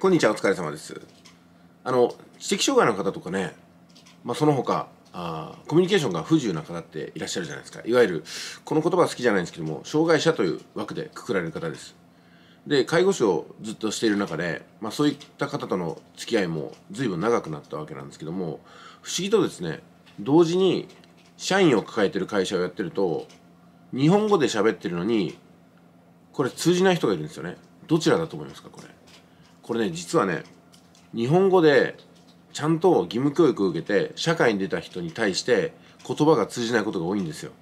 こんにちは、お疲れ様です。あの、知的障害の方とかね、まあ、その他、あコミュニケーションが不自由な方っていらっしゃるじゃないですか。いわゆる、この言葉は好きじゃないんですけども、障害者という枠でくくられる方です。で、介護士をずっとしている中で、まあ、そういった方との付き合いも随分長くなったわけなんですけども、不思議とですね、同時に社員を抱えてる会社をやってると、日本語で喋ってるのに、これ通じない人がいるんですよね。どちらだと思いますか、これ。これね実はね日本語でちゃんと義務教育を受けて社会に出た人に対して言葉が通じないことが多いんですよ。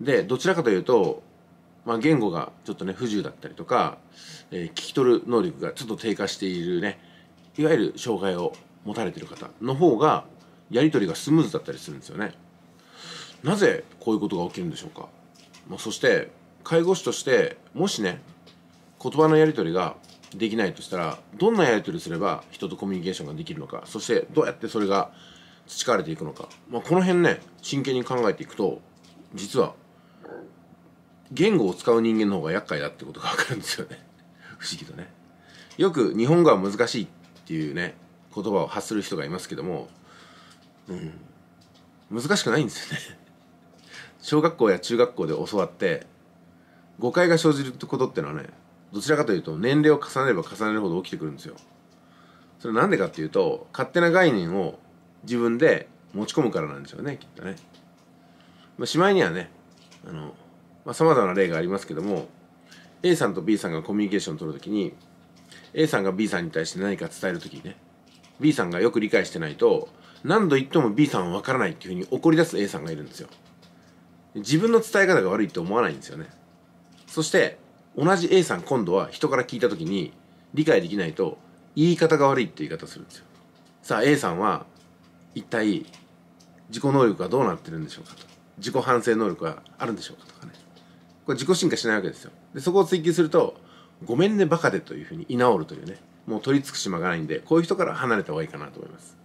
でどちらかというと、まあ、言語がちょっとね不自由だったりとか、えー、聞き取る能力がちょっと低下しているねいわゆる障害を持たれてる方の方がやり取りがスムーズだったりするんですよね。なぜこういうことが起きるんでしょうか、まあ、そして介護士としてもしね言葉のやり取りができないとしたらどんなやり取りすれば人とコミュニケーションができるのかそしてどうやってそれが培われていくのか、まあ、この辺ね真剣に考えていくと実は言語を使う人間の方が厄介だってことが分かるんですよね 不思議とねよく日本語は難しいっていうね言葉を発する人がいますけども、うん、難しくないんですよね 小学校や中学校で教わって誤解が生じることってのはねどちらかというと年齢を重ねれば重ねるほど起きてくるんですよそれなんでかっていうと勝手な概念を自分で持ち込むからなんですよねきっとね、まあ、しまいにはねあのまあさまざ、まな例がありますけども A さんと B さんがコミュニケーションを取るときに A さんが B さんに対して何か伝えるときにね B さんがよく理解してないと何度言っても B さんは分からないっていうふうに怒り出す A さんがいるんですよ自分の伝え方が悪いって思わないんですよねそして同じ A さん今度は人から聞いた時に理解できないと言い方が悪いって言い方するんですよさあ A さんは一体自己能力はどうなってるんでしょうかと自己反省能力はあるんでしょうかとかねこれ自己進化しないわけですよでそこを追求すると「ごめんねバカで」というふうに居直るというねもう取りつく島がないんでこういう人から離れた方がいいかなと思います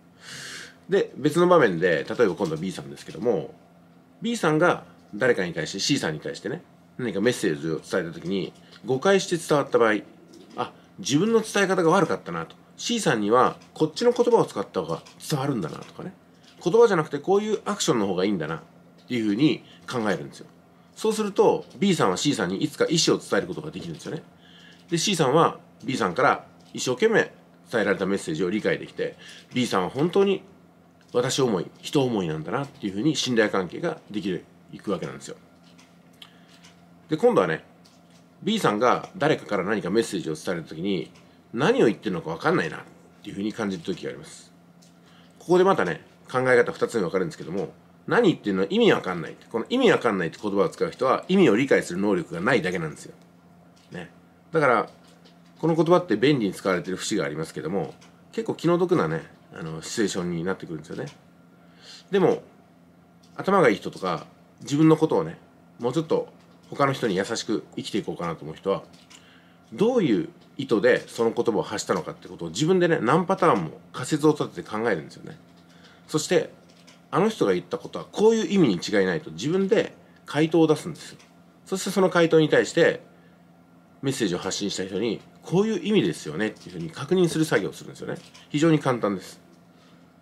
で別の場面で例えば今度は B さんですけども B さんが誰かに対して C さんに対してね何かメッセージを伝えた時に誤解して伝わった場合あ自分の伝え方が悪かったなと C さんにはこっちの言葉を使った方が伝わるんだなとかね言葉じゃなくてこういうアクションの方がいいんだなっていうふうに考えるんですよそうすると B さんは C さんにいつか意思を伝えることができるんですよねで C さんは B さんから一生懸命伝えられたメッセージを理解できて B さんは本当に私思い人思いなんだなっていうふうに信頼関係ができるいくわけなんですよで今度はね B さんが誰かから何かメッセージを伝える時に何を言ってるのか分かんないなっていうふうに感じる時がありますここでまたね考え方2つに分かるんですけども何言ってるのは意味わかんないこの意味わかんないって言葉を使う人は意味を理解する能力がないだけなんですよ、ね、だからこの言葉って便利に使われてる節がありますけども結構気の毒なねあのシチュエーションになってくるんですよねでも頭がいい人とか自分のことをねもうちょっと他の人に優しく生きていこうかなと思う人はどういう意図でその言葉を発したのかってことを自分でね何パターンも仮説を立てて考えるんですよねそしてあの人が言ったことはこういう意味に違いないと自分で回答を出すんですよそしてその回答に対してメッセージを発信した人にこういう意味ですよねっていうふうに確認する作業をするんですよね非常に簡単です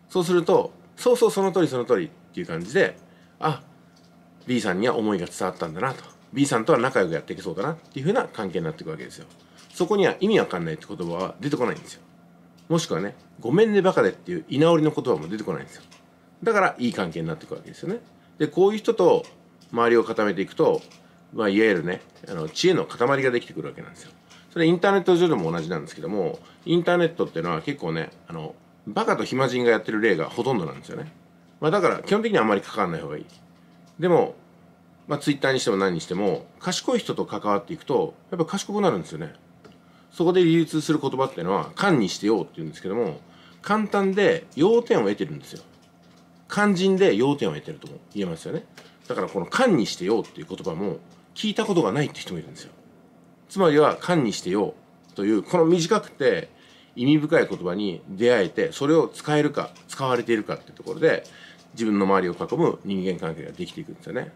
そうするとそうそうその通りその通りっていう感じであ B さんには思いが伝わったんだなと B さんとは仲良くやっていけそうだなっていうふうな関係になっていくわけですよそこには意味わかんないって言葉は出てこないんですよもしくはねごめんねバカでっていう居直りの言葉も出てこないんですよだからいい関係になっていくわけですよねでこういう人と周りを固めていくと、まあ、いわゆるねあの知恵の塊ができてくるわけなんですよそれインターネット上でも同じなんですけどもインターネットっていうのは結構ねあのバカと暇人がやってる例がほとんどなんですよね、まあ、だから基本的にはあまり関わらない方がいいでもまあ、ツイッターにしても何にしても賢い人と関わっていくとやっぱ賢くなるんですよねそこで流通する言葉っていうのは漢にしてようって言うんですけども簡単で要点を得てるんですよ肝心で要点を得てるとも言えますよねだからこの漢にしてようっていう言葉も聞いたことがないって人もいるんですよつまりは漢にしてようというこの短くて意味深い言葉に出会えてそれを使えるか使われているかっていうところで自分の周りを囲む人間関係ができていくんですよね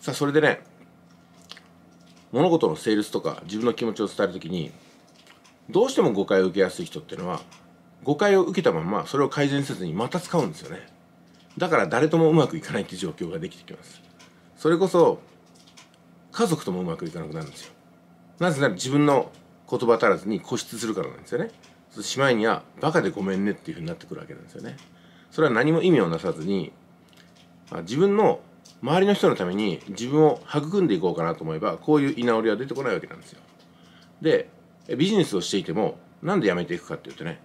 さあそれでね物事のセールスとか自分の気持ちを伝える時にどうしても誤解を受けやすい人っていうのは誤解を受けたままそれを改善せずにまた使うんですよねだから誰ともうまくいかないっていう状況ができてきますそれこそ家族ともうまくいかなくなるんですよなぜなら自分の言葉足らずに固執するからなんですよねしまいにはバカでごめんねっていうふうになってくるわけなんですよねそれは何も意味をなさずに自分の周りの人のために自分を育んでいこうかなと思えばこういう居直りは出てこないわけなんですよでビジネスをしていてもなんでやめていくかっていうとね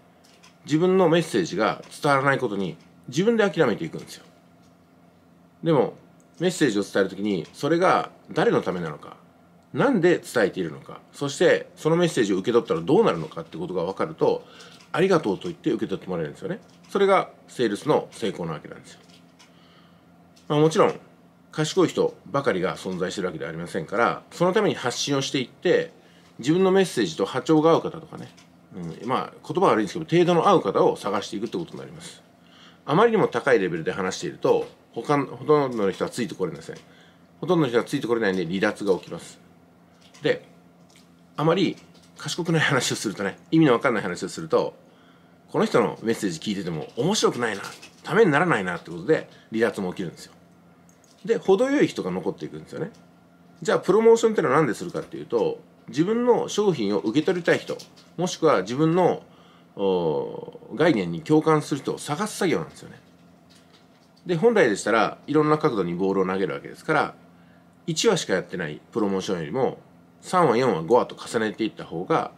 自分のメッセージが伝わらないことに自分で諦めていくんですよでもメッセージを伝える時にそれが誰のためなのか何で伝えているのかそしてそのメッセージを受け取ったらどうなるのかってことが分かるとありがとうと言って受け取ってもらえるんですよねそれがセールスの成功なわけなんですよ、まあ、もちろん賢い人ばかりが存在してるわけではありませんからそのために発信をしていって自分のメッセージと波長が合う方とかね、うん、まあ言葉悪いんですけど程度の合う方を探していくってことになりますあまりにも高いレベルで話していると他のほとんどの人はついてこれませんほとんどの人はついてこれないんで離脱が起きますであまり賢くない話をするとね意味のわかんない話をするとこの人のメッセージ聞いてても面白くないなためにならないなってことで離脱も起きるんですよで程よい人が残っていくんですよねじゃあプロモーションってのは何でするかっていうと自分の商品を受け取りたい人もしくは自分の概念に共感する人を探す作業なんですよねで本来でしたらいろんな角度にボールを投げるわけですから1話しかやってないプロモーションよりも3話4話5話と重ねていった方が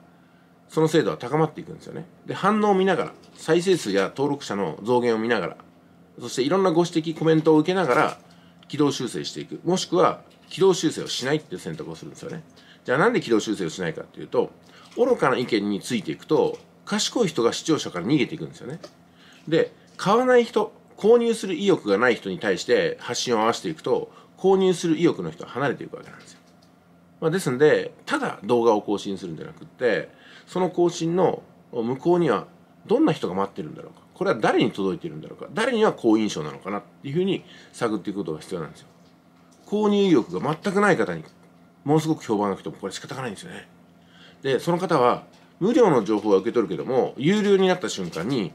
その精度は高まっていくんですよねで反応を見ながら再生数や登録者の増減を見ながらそしていろんなご指摘コメントを受けながら軌道修正していくもしくは軌道修正をしないっていう選択をするんですよねじゃあなんで軌道修正をしないかっていうと愚かな意見についていくと賢い人が視聴者から逃げていくんですよねで買わない人購入する意欲がない人に対して発信を合わせていくと購入する意欲の人は離れていくわけなんですよ、まあ、ですんでただ動画を更新するんじゃなくってその更新の向こうにはどんな人が待ってるんだろうかこれは誰に届いてるんだろうか誰には好印象なのかなっていうふうに探っていくことが必要なんですよ購入意欲が全くない方にものすごく評判が来てもこれ仕方がないんですよねでその方は無料の情報は受け取るけども有料になった瞬間に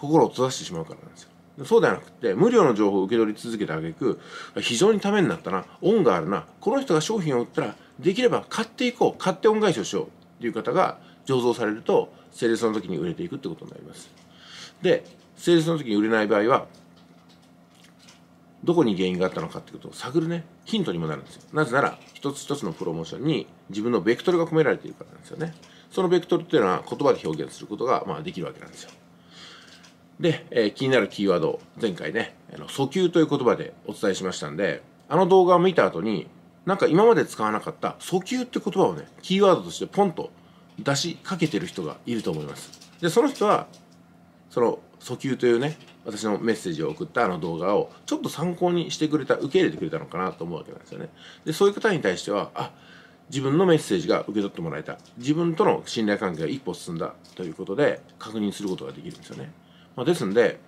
心を閉ざしてしまうからなんですよそうではなくて無料の情報を受け取り続けてあげ句非常にためになったな恩があるなこの人が商品を売ったらできれば買っていこう買って恩返しをしようっていう方が醸造されるとセレスの時に売れていくってことになります。で誠実の時に売れない場合はどこに原因があったのかってことを探るねヒントにもなるんですよなぜなら一つ一つのプロモーションに自分のベクトルが込められているからなんですよねそのベクトルっていうのは言葉で表現することが、まあ、できるわけなんですよで、えー、気になるキーワード前回ねあの訴求という言葉でお伝えしましたんであの動画を見た後になんか今まで使わなかった訴求って言葉をねキーワードとしてポンと出しかけてる人がいると思いますでその人はその訴求というね私のメッセージを送ったあの動画をちょっと参考にしてくれた受け入れてくれたのかなと思うわけなんですよねでそういう方に対してはあ自分のメッセージが受け取ってもらえた自分との信頼関係が一歩進んだということで確認することができるんですよね、まあ、ですんで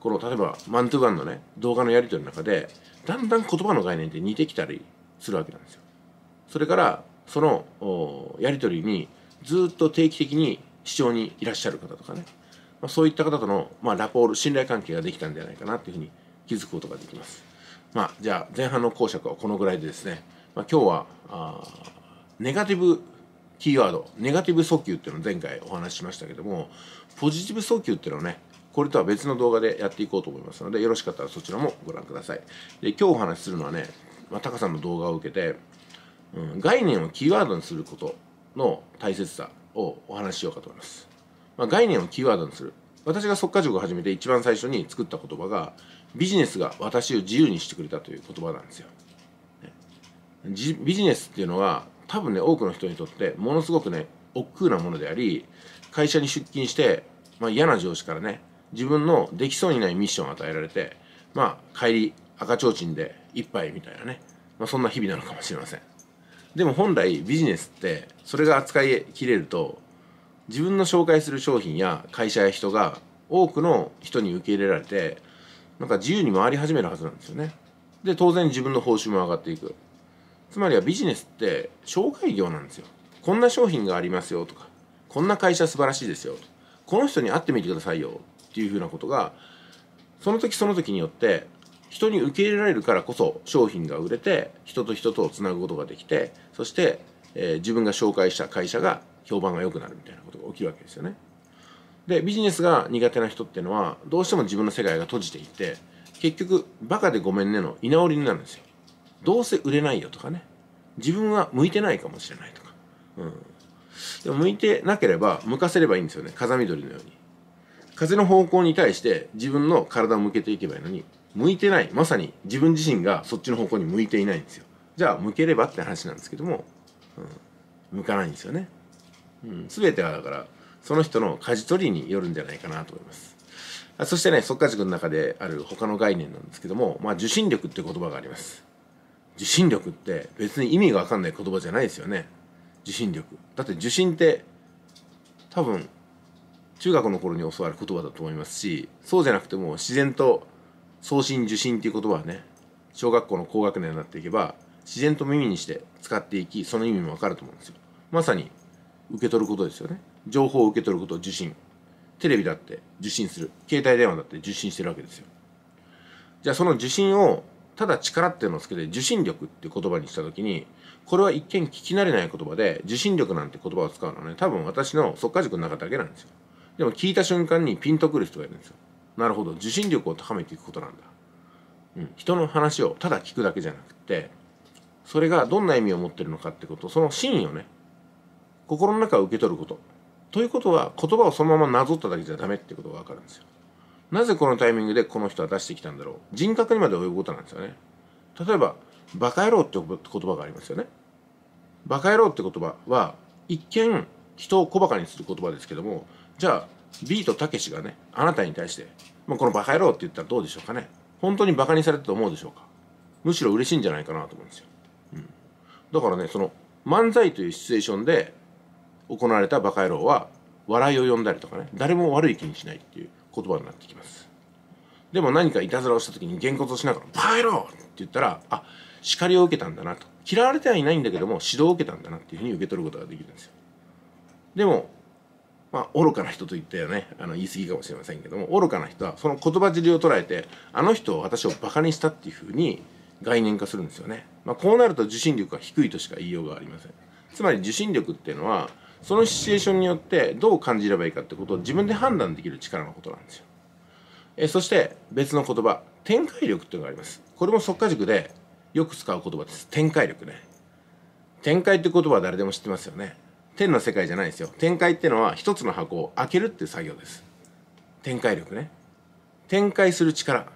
この例えばマントゥーワンのね動画のやり取りの中でだんだん言葉の概念って似てきたりするわけなんですよそれからそのやり取りにずっと定期的に視聴にいらっしゃる方とかねまあ、そういった方との、まあ、ラポール信頼関係ができたんじゃないかなというふうに気づくことができます。まあ、じゃあ前半の講釈はこのぐらいでですね、まあ、今日はあネガティブキーワードネガティブ訴求っていうのを前回お話ししましたけどもポジティブ訴求っていうのをねこれとは別の動画でやっていこうと思いますのでよろしかったらそちらもご覧くださいで今日お話しするのはね、まあ、タカさんの動画を受けて、うん、概念をキーワードにすることの大切さをお話ししようかと思いますまあ、概念をキーワードにする私が速化塾を始めて一番最初に作った言葉がビジネスが私を自由にしてくれたという言葉なんですよ、ね、ビジネスっていうのは多分ね多くの人にとってものすごくね億劫なものであり会社に出勤して、まあ、嫌な上司からね自分のできそうにないミッションを与えられてまあ帰り赤ちょうちんで一杯みたいなね、まあ、そんな日々なのかもしれませんでも本来ビジネスってそれが扱いきれると自分の紹介する商品や会社や人が多くの人に受け入れられてなんか自由に回り始めるはずなんですよね。で当然自分の報酬も上がっていくつまりはビジネスって紹介業なんですよこんな商品がありますよとかこんな会社素晴らしいですよとこの人に会ってみてくださいよっていうふうなことがその時その時によって人に受け入れられるからこそ商品が売れて人と人とをつなぐことができてそして、えー、自分が紹介した会社が評判が良くなるみたいなことが起きるわけですよね。でビジネスが苦手な人っていうのはどうしても自分の世界が閉じていて結局バカでごめんねの居直りになるんですよ。どうせ売れないよとかね自分は向いてないかもしれないとか、うん、でも向いてなければ向かせればいいんですよね風緑のように風の方向に対して自分の体を向けていけばいいのに向いてないまさに自分自身がそっちの方向に向いていないんですよじゃあ向ければって話なんですけども、うん、向かないんですよねうん、全てはだからその人の舵取りによるんじゃないかなと思いますそしてね即化塾の中である他の概念なんですけども、まあ、受信力って言葉があります受信力って別に意味が分かんない言葉じゃないですよね受信力だって受信って多分中学の頃に教わる言葉だと思いますしそうじゃなくても自然と送信受信っていう言葉はね小学校の高学年になっていけば自然と耳にして使っていきその意味も分かると思うんですよまさに受け取ることですよね情報を受け取ることを受信テレビだって受信する携帯電話だって受信してるわけですよじゃあその受信をただ力っていうのをつけて受信力って言葉にした時にこれは一見聞き慣れない言葉で受信力なんて言葉を使うのはね多分私の即果塾の中だけなんですよでも聞いた瞬間にピンとくる人がいるんですよなるほど受信力を高めていくことなんだ、うん、人の話をただ聞くだけじゃなくてそれがどんな意味を持ってるのかってことその真意をね心の中を受け取ることということは言葉をそのままなぞっただけじゃダメってことが分かるんですよなぜこのタイミングでこの人は出してきたんだろう人格にまで及ぶことなんですよね例えば「バカ野郎」って言葉がありますよねバカ野郎って言葉は一見人を小バカにする言葉ですけどもじゃあビートたけしがねあなたに対して、まあ、この「バカ野郎」って言ったらどうでしょうかね本当にバカにされたと思うでしょうかむしろ嬉しいんじゃないかなと思うんですよ、うん、だからねその漫才というシチュエーションで行われたバカ野郎は笑いを呼んだりとかね誰も悪い気にしないっていう言葉になってきますでも何かいたずらをした時にげんこつをしながら「バカ野郎!」って言ったらあ叱りを受けたんだなと嫌われてはいないんだけども指導を受けたんだなっていうふうに受け取ることができるんですよでもまあ、愚かな人と言ったよねあの言い過ぎかもしれませんけども愚かな人はその言葉尻を捉えてあの人を私をバカにしたっていうふうに概念化するんですよね、まあ、こうなると受信力は低いとしか言いようがありませんつまり受信力っていうのはそのシチュエーションによってどう感じればいいかってことを自分で判断できる力のことなんですよ。えそして別の言葉展開力っていうのがあります。これも即果塾でよく使う言葉です。展開力ね。展開って言葉は誰でも知ってますよね。天の世界じゃないですよ。展開ってのは一つの箱を開けるっていう作業です。展開力ね。展開する力。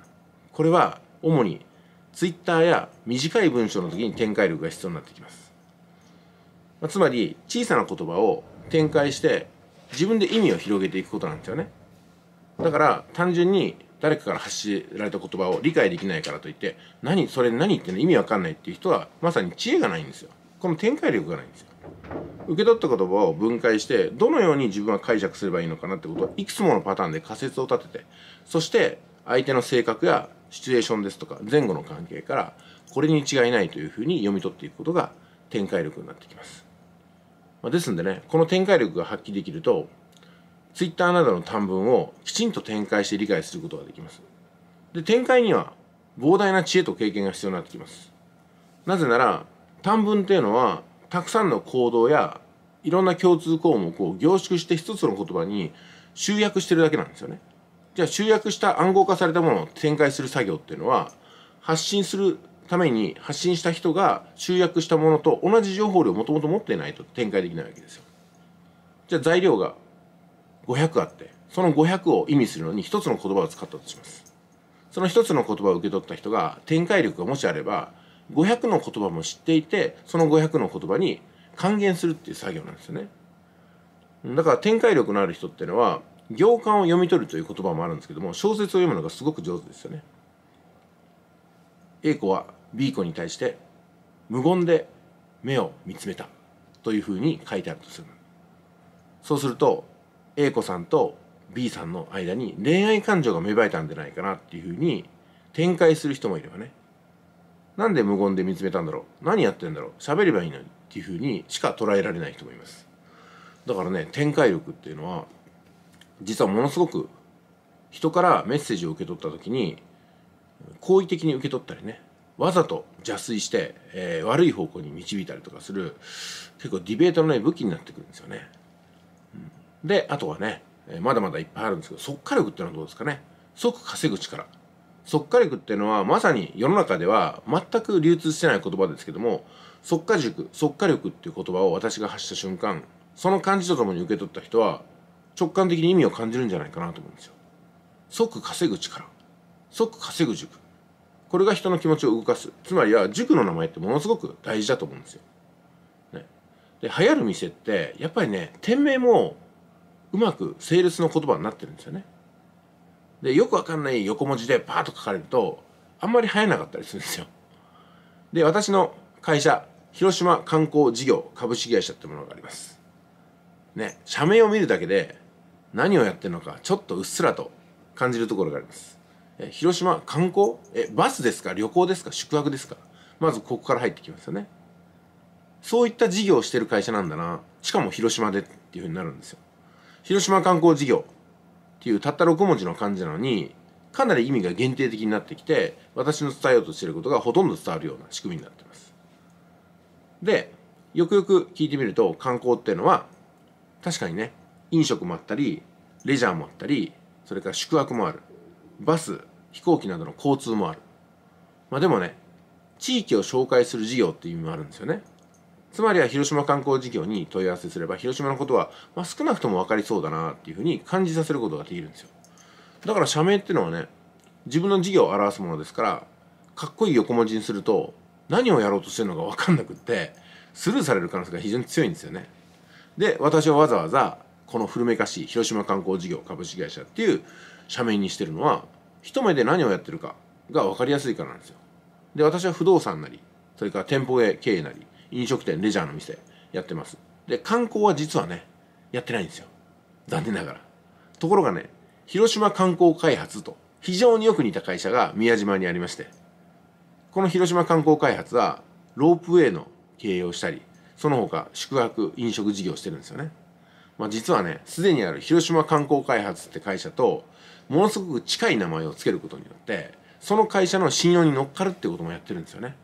これは主に Twitter や短い文章の時に展開力が必要になってきます。まあ、つまり小さな言葉を展開して自分で意味を広げていくことなんですよねだから単純に誰かから発しられた言葉を理解できないからといって何それ何言ってんの意味わかんないっていう人はまさに知恵がないんですよこの展開力がないんですよ受け取った言葉を分解してどのように自分は解釈すればいいのかなってことをいくつものパターンで仮説を立ててそして相手の性格やシチュエーションですとか前後の関係からこれに違いないというふうに読み取っていくことが展開力になってきますまあ、ですんでね、この展開力が発揮できると、Twitter などの短文をきちんと展開して理解することができます。で、展開には膨大な知恵と経験が必要になってきます。なぜなら、短文っていうのは、たくさんの行動やいろんな共通項目を凝縮して一つの言葉に集約してるだけなんですよね。じゃあ集約した暗号化されたものを展開する作業っていうのは発信するために発信した人が集約したものと同じ情報量をもともと持ってないと展開できないわけですよ。じゃあ材料が500あってその500を意味するのに一つの言葉を使ったとします。その一つの言葉を受け取った人が展開力がもしあれば500の言葉も知っていてその500の言葉に還元するっていう作業なんですよね。だから展開力のある人っていうのは行間を読み取るという言葉もあるんですけども小説を読むのがすごく上手ですよね。A 子は B 子に対して無言で目を見つめたというふうに書いてあるとするそうすると A 子さんと B さんの間に恋愛感情が芽生えたんじゃないかなっていうふうに展開する人もいればねなんで無言で見つめたんだろう何やってんだろう喋ればいいのにっていうふうにしか捉えられない人もいますだからね展開力っていうのは実はものすごく人からメッセージを受け取った時に好意的に受け取ったりねわざと邪推して、えー、悪い方向に導いたりとかする結構ディベートのね武器になってくるんですよね。であとはねまだまだいっぱいあるんですけど即火力ってのはどうですかね即稼ぐ力即火力っていうのはまさに世の中では全く流通してない言葉ですけども即火塾即火力っていう言葉を私が発した瞬間その漢字とともに受け取った人は直感的に意味を感じるんじゃないかなと思うんですよ。即稼ぐ力即稼ぐ塾これが人の気持ちを動かすつまりは塾の名前ってものすごく大事だと思うんですよ。ね、で流行る店ってやっぱりね店名もうまく整列の言葉になってるんですよね。でよくわかんない横文字でパーッと書かれるとあんまり流行なかったりするんですよ。で私の会社広島観光事業株式会社ってものがあります。ね社名を見るだけで何をやってるのかちょっとうっすらと感じるところがあります。え広島観光えバスですか旅行ですか宿泊ですかまずここから入ってきますよねそういった事業をしてる会社なんだなしかも広島でっていうふうになるんですよ広島観光事業っていうたった6文字の漢字なのにかなり意味が限定的になってきて私の伝えようとしていることがほとんど伝わるような仕組みになってますでよくよく聞いてみると観光っていうのは確かにね飲食もあったりレジャーもあったりそれから宿泊もあるバス飛行機などの交通もあるまあでもね地域を紹介する事業っていう意味もあるんですよねつまりは広島観光事業に問い合わせすれば広島のことは、まあ、少なくとも分かりそうだなっていうふうに感じさせることができるんですよだから社名っていうのはね自分の事業を表すものですからかっこいい横文字にすると何をやろうとしてるのか分かんなくってスルーされる可能性が非常に強いんですよねで私はわざわざこの古めかしい広島観光事業株式会社っていう社名にしてるのは一目で何をやってるかが分かりやすいからなんですよで私は不動産なりそれから店舗経営なり飲食店レジャーの店やってますで観光は実はねやってないんですよ残念ながらところがね広島観光開発と非常によく似た会社が宮島にありましてこの広島観光開発はロープウェイの経営をしたりその他宿泊飲食事業をしてるんですよねまあ、実はねすでにある広島観光開発って会社とものすごく近い名前を付けることによってその会社の信用に乗っかるってこともやってるんですよね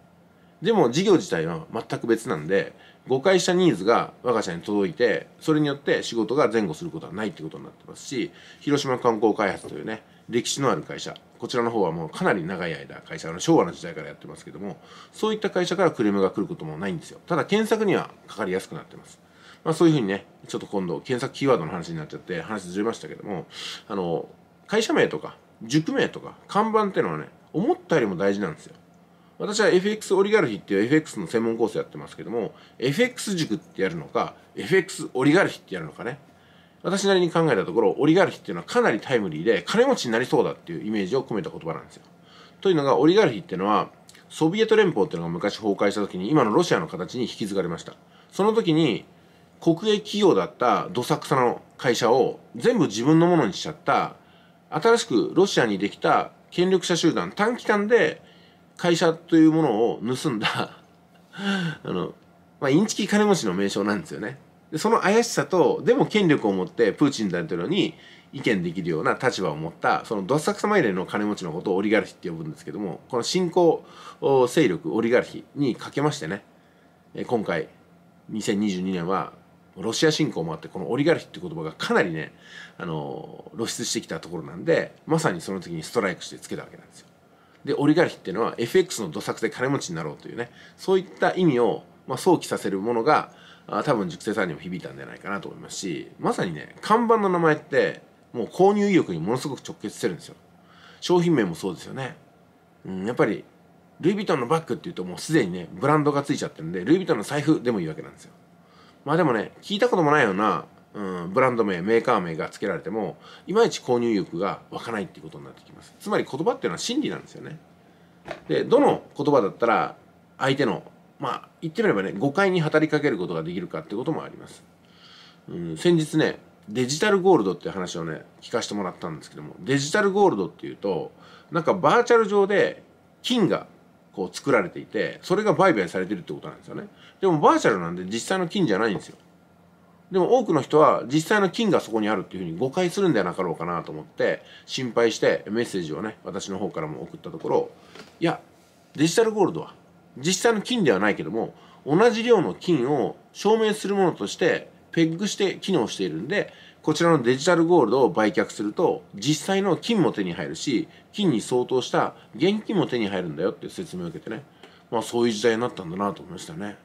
でも事業自体は全く別なんで誤解したニーズが我が社に届いてそれによって仕事が前後することはないってことになってますし広島観光開発というね歴史のある会社こちらの方はもうかなり長い間会社の昭和の時代からやってますけどもそういった会社からクレームが来ることもないんですよただ検索にはかかりやすくなってますまあ、そういうふうにねちょっと今度検索キーワードの話になっちゃって話ずれましたけどもあの会社名とか塾名とか看板っていうのはね思ったよりも大事なんですよ私は FX オリガルヒっていう FX の専門コースやってますけども FX 塾ってやるのか FX オリガルヒってやるのかね私なりに考えたところオリガルヒっていうのはかなりタイムリーで金持ちになりそうだっていうイメージを込めた言葉なんですよというのがオリガルヒっていうのはソビエト連邦っていうのが昔崩壊した時に今のロシアの形に引き継がれましたその時に国営企業だったどさくさの会社を全部自分のものにしちゃった新しくロシアにできた権力者集団短期間で会社というものを盗んだ あの、まあ、インチキ金持ちの名称なんですよね。でその怪しさとでも権力を持ってプーチン大統領に意見できるような立場を持ったそのどっさくさまいれの金持ちのことをオリガルヒって呼ぶんですけどもこの新興勢力オリガルヒにかけましてね今回2022年はロシア侵攻もあってこのオリガルヒっていう言葉がかなりねあの露出してきたところなんでまさにその時にストライクしてつけたわけなんですよ。でオリガルヒっていうのは FX の土作で金持ちになろうというねそういった意味を、まあ、想起させるものがあ多分熟成さんにも響いたんじゃないかなと思いますしまさにね看板の名前ってもう購入意欲にものすごく直結してるんですよ。商品名もそうですよね。うん、やっぱりルイ・ヴィトンのバッグっていうともうすでにねブランドがついちゃってるんでルイ・ヴィトンの財布でもいいわけなんですよ。まあでもね、聞いたこともないような、うん、ブランド名、メーカー名が付けられても、いまいち購入欲が湧かないっていうことになってきます。つまり言葉っていうのは真理なんですよね。で、どの言葉だったら、相手の、まあ、言ってみればね、誤解に働きかけることができるかってこともあります。うん、先日ね、デジタルゴールドって話をね、聞かせてもらったんですけども、デジタルゴールドっていうと、なんかバーチャル上で金がこう作られていて、それが売買されてるってことなんですよね。でもバーチャルなんで実際の金じゃないんですよ。でも多くの人は実際の金がそこにあるっていうふうに誤解するんではなかろうかなと思って心配してメッセージをね私の方からも送ったところいやデジタルゴールドは実際の金ではないけども同じ量の金を証明するものとしてペッグして機能しているんでこちらのデジタルゴールドを売却すると実際の金も手に入るし金に相当した現金も手に入るんだよっていう説明を受けてねまあそういう時代になったんだなと思いましたね。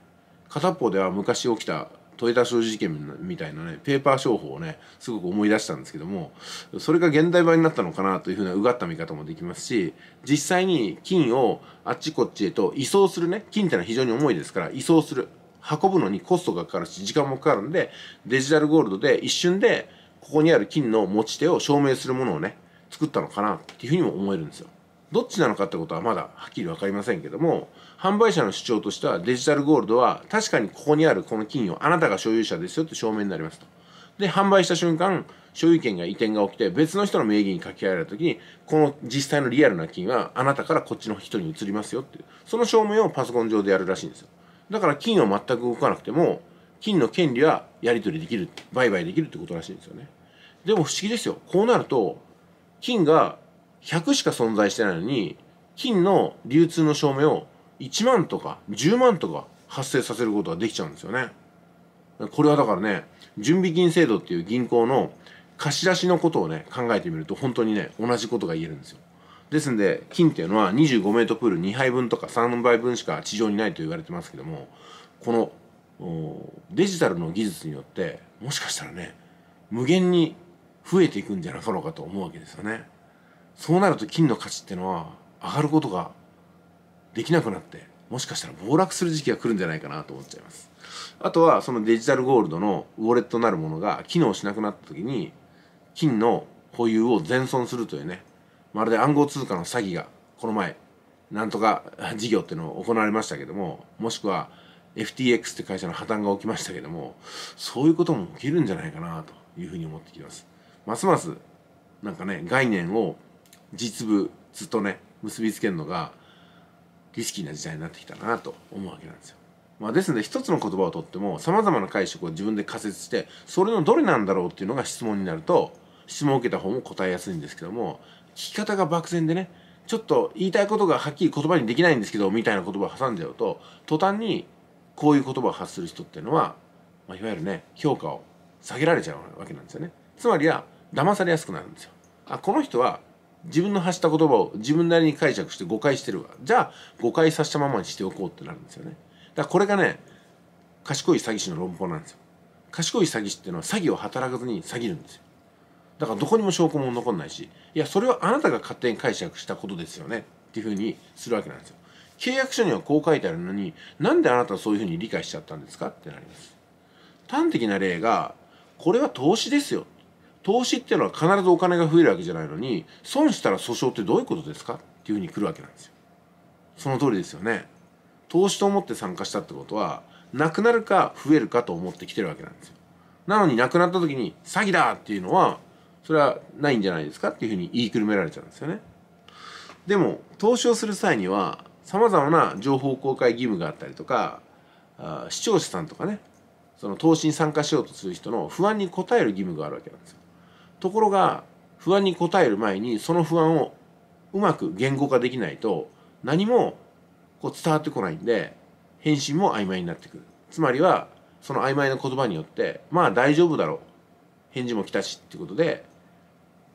片方では昔起きたトヨタ商事事件みたいなねペーパー商法をねすごく思い出したんですけどもそれが現代版になったのかなというふうなうがった見方もできますし実際に金をあっちこっちへと移送するね金ってのは非常に重いですから移送する運ぶのにコストがかかるし時間もかかるんでデジタルゴールドで一瞬でここにある金の持ち手を証明するものをね作ったのかなっていうふうにも思えるんですよ。どっちなのかってことはまだはっきり分かりませんけども販売者の主張としてはデジタルゴールドは確かにここにあるこの金をあなたが所有者ですよって証明になりますと。で、販売した瞬間、所有権が移転が起きて別の人の名義に書き換えられた時に、この実際のリアルな金はあなたからこっちの人に移りますよっていう、その証明をパソコン上でやるらしいんですよ。だから金を全く動かなくても、金の権利はやり取りできる、売買できるってことらしいんですよね。でも不思議ですよ。こうなると、金が100しか存在してないのに、金の流通の証明を1万とか10万とか発生させることができちゃうんですよね。これはだからね準備金制度っていう銀行の貸し出しのことをね考えてみると本当にね同じことが言えるんですよ。ですんで金っていうのは25メートルプール2杯分とか3杯分しか地上にないと言われてますけどもこのデジタルの技術によってもしかしたらね無限に増えていくんじゃなかろうかと思うわけですよね。そうなると金の価値っていうのは上がることができなくなってもしかしたら暴落する時期が来るんじゃないかなと思っちゃいますあとはそのデジタルゴールドのウォレットなるものが機能しなくなった時に金の保有を全損するというねまるで暗号通貨の詐欺がこの前なんとか事業っていうのを行われましたけどももしくは FTX って会社の破綻が起きましたけどもそういうことも起きるんじゃないかなというふうに思ってきますますますなんかね概念を実部ずっとね結びつけるのがリスキーな時代になってきたなと思うわけなんですよ。まあ、ですので一つの言葉をとってもさまざまな解釈を自分で仮説してそれのどれなんだろうっていうのが質問になると質問を受けた方も答えやすいんですけども聞き方が漠然でねちょっと言いたいことがはっきり言葉にできないんですけどみたいな言葉を挟んじゃうと途端にこういう言葉を発する人っていうのは、まあ、いわゆるね評価を下げられちゃうわけなんですよね。つまりは騙されやすくなるんですよ。あこの人は自分の発した言葉を自分なりに解釈して誤解してるわじゃあ誤解させたままにしておこうってなるんですよねだからこれがね賢い詐欺師の論法なんですよ賢い詐欺師っていうのは詐欺を働かずに詐欺るんですよだからどこにも証拠も残んないしいやそれはあなたが勝手に解釈したことですよねっていうふうにするわけなんですよ契約書にはこう書いてあるのになんであなたはそういうふうに理解しちゃったんですかってなります端的な例がこれは投資ですよ投資っていうのは必ずお金が増えるわけじゃないのに損したら訴訟ってどういうことですかっていうふうに来るわけなんですよ。その通りですよね。投資と思って参加したってことはなくなるか増えるかと思ってきてるわけなんですよ。なのになくなった時に詐欺だっていうのはそれはないんじゃないですかっていうふうに言いくるめられちゃうんですよね。でも投資をする際にはさまざまな情報公開義務があったりとかあ視聴者さんとかねその投資に参加しようとする人の不安に応える義務があるわけなんですよ。ところが不安に応える前にその不安をうまく言語化できないと何もこう伝わってこないんで返信も曖昧になってくるつまりはその曖昧な言葉によってまあ大丈夫だろう返事も来たしっていうことで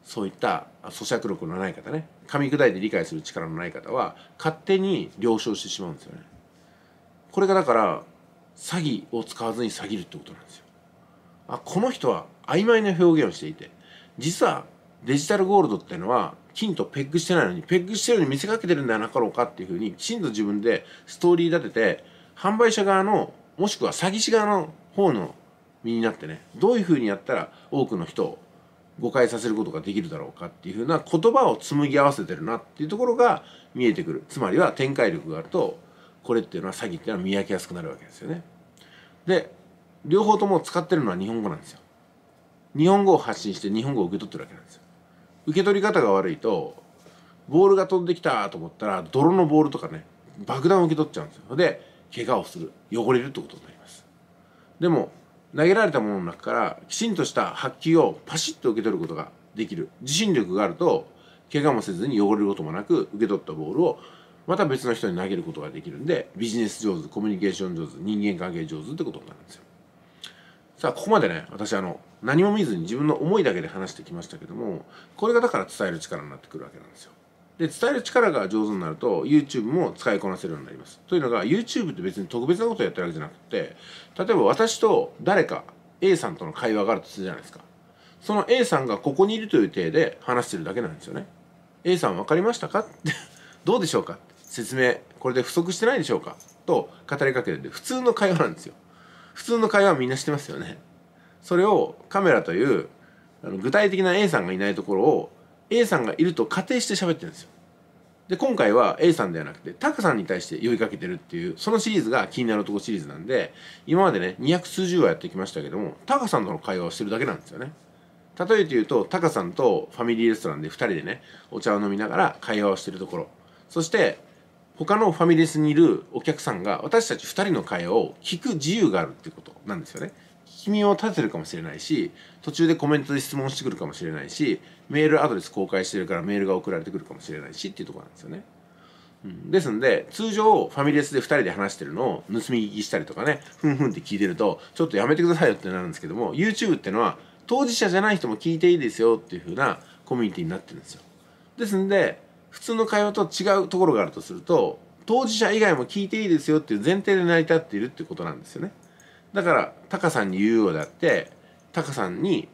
そういった咀嚼力のない方ね噛み砕いて理解する力のない方は勝手に了承してしまうんですよねこれがだから詐欺を使わずに詐欺るってことなんですよあこの人は曖昧な表現をしていて実はデジタルゴールドってのは金とペッグしてないのにペッグしてるように見せかけてるんではなかろうかっていうふうにきちんと自分でストーリー立てて販売者側のもしくは詐欺師側の方の身になってねどういうふうにやったら多くの人を誤解させることができるだろうかっていうふうな言葉を紡ぎ合わせてるなっていうところが見えてくるつまりは展開力があるとこれっていうのは詐欺っていうのは見分けやすくなるわけですよね。で両方とも使ってるのは日本語なんですよ。日本語を発信して日本語を受け取ってるわけなんですよ受け取り方が悪いとボールが飛んできたと思ったら泥のボールとかね爆弾を受け取っちゃうんですよで怪我をする汚れるってことになりますでも投げられたものの中からきちんとした発球をパシッと受け取ることができる自信力があると怪我もせずに汚れることもなく受け取ったボールをまた別の人に投げることができるんでビジネス上手コミュニケーション上手人間関係上手ってことになるんですよさあここまでね私あの何も見ずに自分の思いだけで話してきましたけどもこれがだから伝える力になってくるわけなんですよ。で伝える力が上手になると YouTube も使いこなせるようになります。というのが YouTube って別に特別なことをやってるわけじゃなくて例えば私と誰か A さんとの会話があるとするじゃないですか。その A さんがここにいるという体で話してるだけなんですよね。A さん分かりましたかって どうでしょうか説明これで不足してないでしょうかと語りかけるんで普通の会話なんですよ。普通の会話みんなしてますよねそれをカメラというあの具体的な A さんがいないところを A さんがいると仮定して喋ってるんですよで今回は A さんではなくてタカさんに対して呼びかけてるっていうそのシリーズが気になるとこシリーズなんで今までね200数十話やってきましたけどもタカさんとの会話をしてるだけなんですよね例えて言うとタカさんとファミリーレストランで2人でねお茶を飲みながら会話をしてるところそして他のファミレスにいるお客さんが私たち2人の会話を聞く自由があるってことなんですよね。君を立てるかもしれないし途中でコメントで質問してくるかもしれないしメールアドレス公開してるからメールが送られてくるかもしれないしっていうとこなんですよね。うん、ですんで通常ファミレスで2人で話してるのを盗み聞きしたりとかねふんふんって聞いてるとちょっとやめてくださいよってなるんですけども YouTube ってのは当事者じゃない人も聞いていいですよっていうふうなコミュニティになってるんですよ。ですんで普通の会話と違うところがあるとすると当事者以外も聞いていいですよっていう前提で成り立っているってことなんですよねだからタカさんに言うようであってタカさんに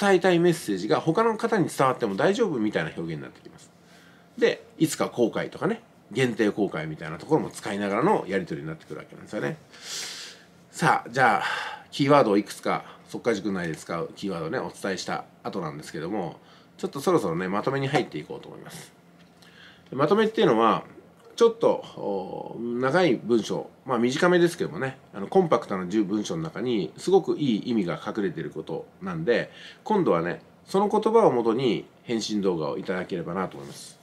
伝えたいメッセージが他の方に伝わっても大丈夫みたいな表現になってきますでいつか後悔とかね限定公開みたいなところも使いながらのやり取りになってくるわけなんですよねさあじゃあキーワードをいくつかっか。塾内で使うキーワードをねお伝えした後なんですけどもちょっとそろそろねまとめに入っていこうと思いますまとめっていうのはちょっと長い文章まあ短めですけどもねあのコンパクトな文章の中にすごくいい意味が隠れてることなんで今度はねその言葉をもとに返信動画をいただければなと思います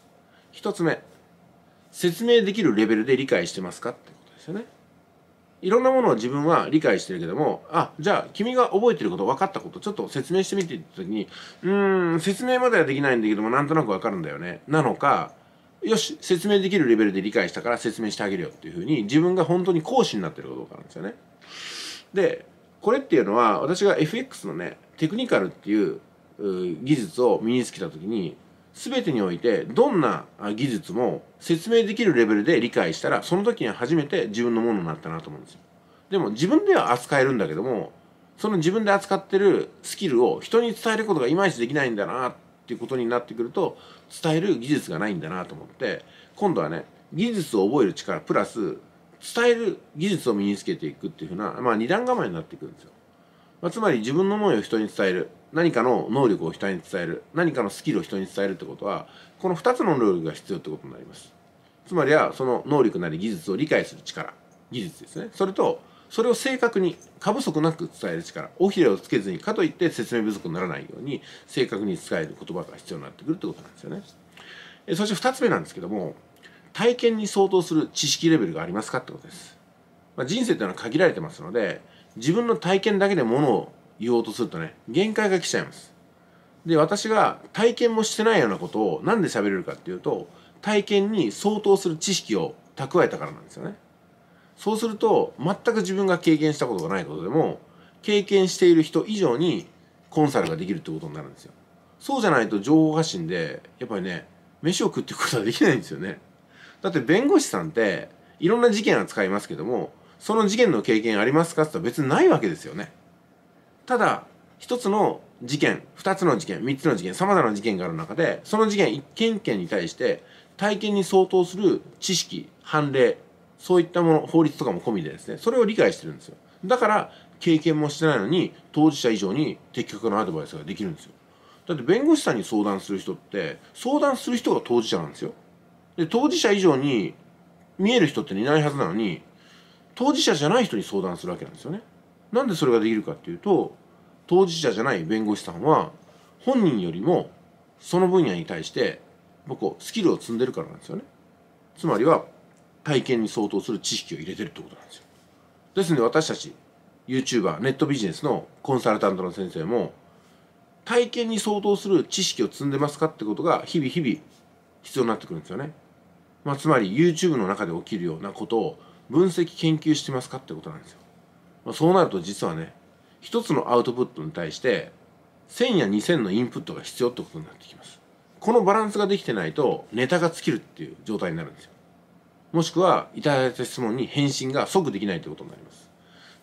一つ目説明できるレベルで理解してますかってことですよねいろんなものを自分は理解してるけども、あ、じゃあ君が覚えてること、分かったこと、ちょっと説明してみてって時に、うーん、説明まではできないんだけども、なんとなく分かるんだよね。なのか、よし説明できるレベルで理解したから説明してあげるよっていうふうに自分が本当に講師になってるかどうかなんですよね。でこれっていうのは私が FX のねテクニカルっていう技術を身につけた時に全てにおいてどんな技術も説明できるレベルで理解したらその時に初めて自分のものになったなと思うんですよ。でも自分では扱えるんだけどもその自分で扱ってるスキルを人に伝えることがいまいちできないんだなっていうことになってくると伝える技術がないんだなと思って今度はね技術を覚える力プラス伝える技術を身につけていくっていうふうな、まあ、二段構えになっていくんですよ。まあ、つまり自分の思いを人に伝える何かの能力を人に伝える何かのスキルを人に伝えるってことはこの2つの能力が必要ってことになりますつまりはその能力なり技術を理解する力技術ですねそれとそれを正確に過不足なく伝える力尾ひれをつけずにかといって説明不足にならないように正確に伝える言葉が必要になってくるということなんですよね。えそして2つ目なんですけども体験に相当する知識レベルがありますかってことです。まあ、人生というのは限られてますので自分の体験だけでものを言おうとするとね限界が来ちゃいます。で私が体験もしてないようなことを何で喋れるかっていうと体験に相当する知識を蓄えたからなんですよね。そうすると全く自分が経験したことがないことでも経験している人以上にコンサルができるってことになるんですよそうじゃないと情報発信でやっぱりね飯を食っていくことはできないんですよね だって弁護士さんっていろんな事件扱いますけどもその事件の経験ありますかって言ったら別にないわけですよねただ一つの事件二つの事件三つの事件さまざまな事件がある中でその事件一件一件に対して体験に相当する知識判例そういったもの法律とかも込みでですねそれを理解してるんですよだから経験もしてないのに当事者以上に的確なアドバイスができるんですよだって弁護士さんに相談する人って相談する人が当事者なんですよで当事者以上に見える人っていないはずなのに当事者じゃない人に相談するわけなんですよねなんでそれができるかっていうと当事者じゃない弁護士さんは本人よりもその分野に対して僕スキルを積んでるからなんですよねつまりは体験に相当する知識を入れてるってことなんですよ。ですので私たち YouTuber ネットビジネスのコンサルタントの先生も体験に相当する知識を積んでますかってことが日々日々必要になってくるんですよね。まあ、つまり YouTube の中で起きるようなことを分析研究してますかってことなんですよ。まあ、そうなると実はね一つのアウトプットに対して1000や2000のインプットが必要ってことになってきます。このバランスができてないとネタが尽きるっていう状態になるんですよ。もしくはいただいた質問に返信が即できないということになります。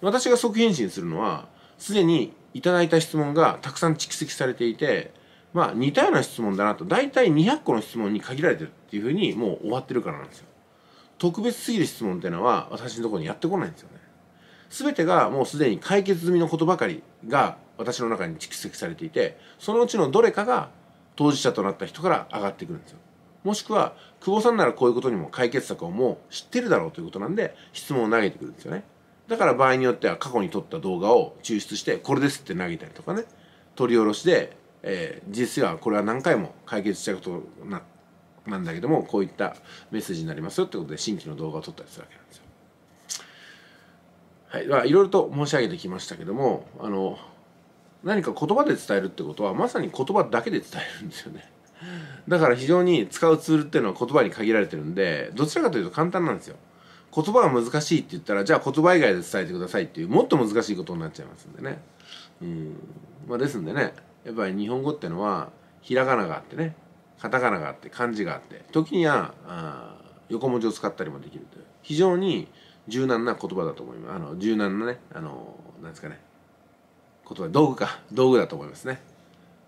私が即返信するのは、すでにいただいた質問がたくさん蓄積されていて、まあ似たような質問だなと、大体200個の質問に限られてるっていうふうにもう終わってるからなんですよ。特別すぎる質問っていうのは私のところにやってこないんですよね。すべてがもうすでに解決済みのことばかりが私の中に蓄積されていて、そのうちのどれかが当事者となった人から上がってくるんですよ。もしくは久保さんならこういうことにも解決策をもう知ってるだろうということなんで質問を投げてくるんですよねだから場合によっては過去に撮った動画を抽出してこれですって投げたりとかね取り下ろしで、えー、実はこれは何回も解決したことななんだけどもこういったメッセージになりますよってことで新規の動画を撮ったりするわけなんですよはい、まあ、いろいろと申し上げてきましたけどもあの何か言葉で伝えるってことはまさに言葉だけで伝えるんですよね。だから非常に使うツールっていうのは言葉に限られてるんでどちらかというと簡単なんですよ言葉が難しいって言ったらじゃあ言葉以外で伝えてくださいっていうもっと難しいことになっちゃいますんでねうんまあですんでねやっぱり日本語ってのはひらがながあってねカタカナがあって漢字があって時にはあ横文字を使ったりもできるという非常に柔軟な言葉だと思いますあの柔軟なねあのなんですかね言葉道具か道具だと思いますね。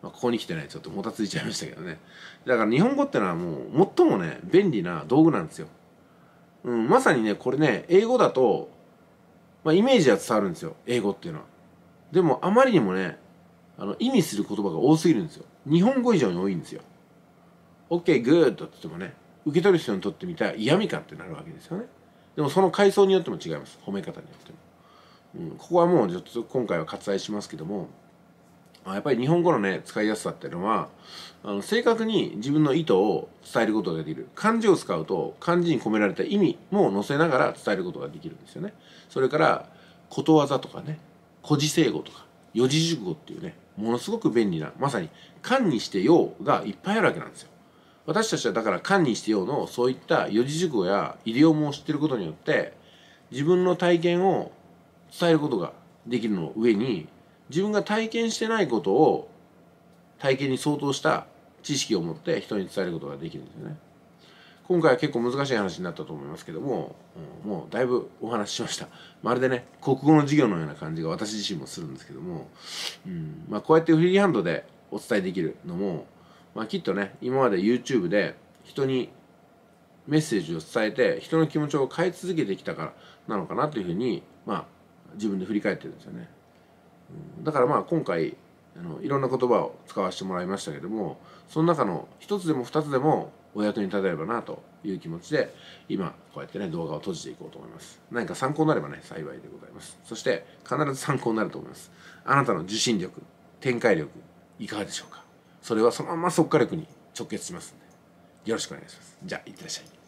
ここに来てねちょっともたついちゃいましたけどねだから日本語ってのはもう最もね便利な道具なんですよ、うん、まさにねこれね英語だと、まあ、イメージは伝わるんですよ英語っていうのはでもあまりにもねあの意味する言葉が多すぎるんですよ日本語以上に多いんですよ OK グーッとって言ってもね受け取る人にとってみたら嫌味感ってなるわけですよねでもその階層によっても違います褒め方によっても、うん、ここはもうちょっと今回は割愛しますけどもやっぱり日本語のね使いやすさっていうのはあの正確に自分の意図を伝えることができる漢字を使うと漢字に込められた意味も載せながら伝えることができるんですよねそれからことわざとかね古事成語とか四字熟語っていうねものすごく便利なまさに「漢にしてうがいっぱいあるわけなんですよ私たちはだから「漢にしてようのそういった四字熟語やイデオムを知ってることによって自分の体験を伝えることができるの上に自分が体験してないことを体験に相当した知識を持って人に伝えることができるんですよね。今回は結構難しい話になったと思いますけども、もうだいぶお話ししました。まるでね、国語の授業のような感じが私自身もするんですけども、うん、まあこうやってフリーハンドでお伝えできるのも、まあきっとね、今まで YouTube で人にメッセージを伝えて、人の気持ちを変え続けてきたからなのかなというふうに、まあ自分で振り返ってるんですよね。だからまあ今回あのいろんな言葉を使わせてもらいましたけどもその中の一つでも二つでもお役に立てればなという気持ちで今こうやってね動画を閉じていこうと思います何か参考になればね幸いでございますそして必ず参考になると思いますあなたの受信力展開力いかがでしょうかそれはそのまま即果力に直結しますんでよろしくお願いしますじゃあいってらっしゃい